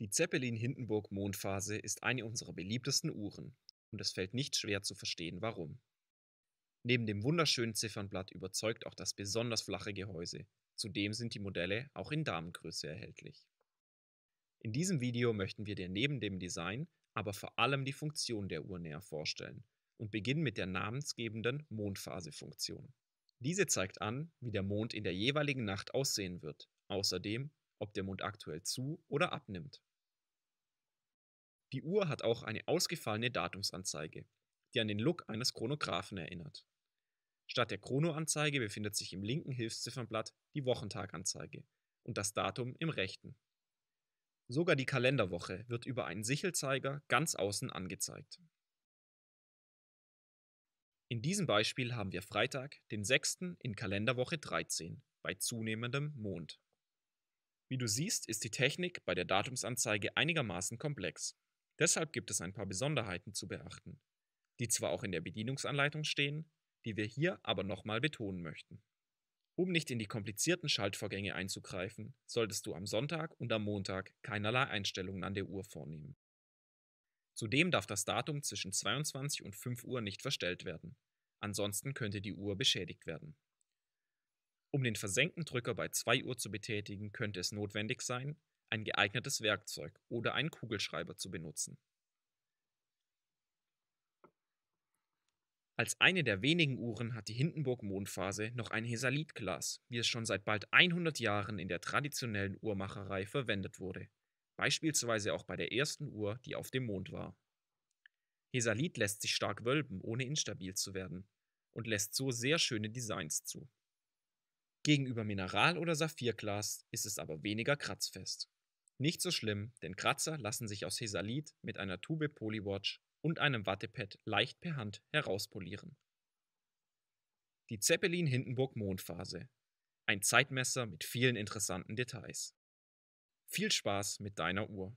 Die Zeppelin-Hindenburg-Mondphase ist eine unserer beliebtesten Uhren und es fällt nicht schwer zu verstehen, warum. Neben dem wunderschönen Ziffernblatt überzeugt auch das besonders flache Gehäuse. Zudem sind die Modelle auch in Damengröße erhältlich. In diesem Video möchten wir dir neben dem Design aber vor allem die Funktion der Uhr näher vorstellen und beginnen mit der namensgebenden Mondphase-Funktion. Diese zeigt an, wie der Mond in der jeweiligen Nacht aussehen wird, außerdem, ob der Mond aktuell zu oder abnimmt. Die Uhr hat auch eine ausgefallene Datumsanzeige, die an den Look eines Chronographen erinnert. Statt der Chronoanzeige befindet sich im linken Hilfsziffernblatt die Wochentaganzeige und das Datum im rechten. Sogar die Kalenderwoche wird über einen Sichelzeiger ganz außen angezeigt. In diesem Beispiel haben wir Freitag, den 6. in Kalenderwoche 13 bei zunehmendem Mond. Wie du siehst, ist die Technik bei der Datumsanzeige einigermaßen komplex. Deshalb gibt es ein paar Besonderheiten zu beachten, die zwar auch in der Bedienungsanleitung stehen, die wir hier aber nochmal betonen möchten. Um nicht in die komplizierten Schaltvorgänge einzugreifen, solltest du am Sonntag und am Montag keinerlei Einstellungen an der Uhr vornehmen. Zudem darf das Datum zwischen 22 und 5 Uhr nicht verstellt werden. Ansonsten könnte die Uhr beschädigt werden. Um den versenkten Drücker bei 2 Uhr zu betätigen, könnte es notwendig sein, ein geeignetes Werkzeug oder einen Kugelschreiber zu benutzen. Als eine der wenigen Uhren hat die Hindenburg-Mondphase noch ein Hesalitglas, wie es schon seit bald 100 Jahren in der traditionellen Uhrmacherei verwendet wurde, beispielsweise auch bei der ersten Uhr, die auf dem Mond war. Hesalit lässt sich stark wölben, ohne instabil zu werden, und lässt so sehr schöne Designs zu. Gegenüber Mineral- oder Saphirglas ist es aber weniger kratzfest. Nicht so schlimm, denn Kratzer lassen sich aus Hesalit mit einer Tube Polywatch und einem Wattepad leicht per Hand herauspolieren. Die Zeppelin-Hindenburg-Mondphase. Ein Zeitmesser mit vielen interessanten Details. Viel Spaß mit deiner Uhr.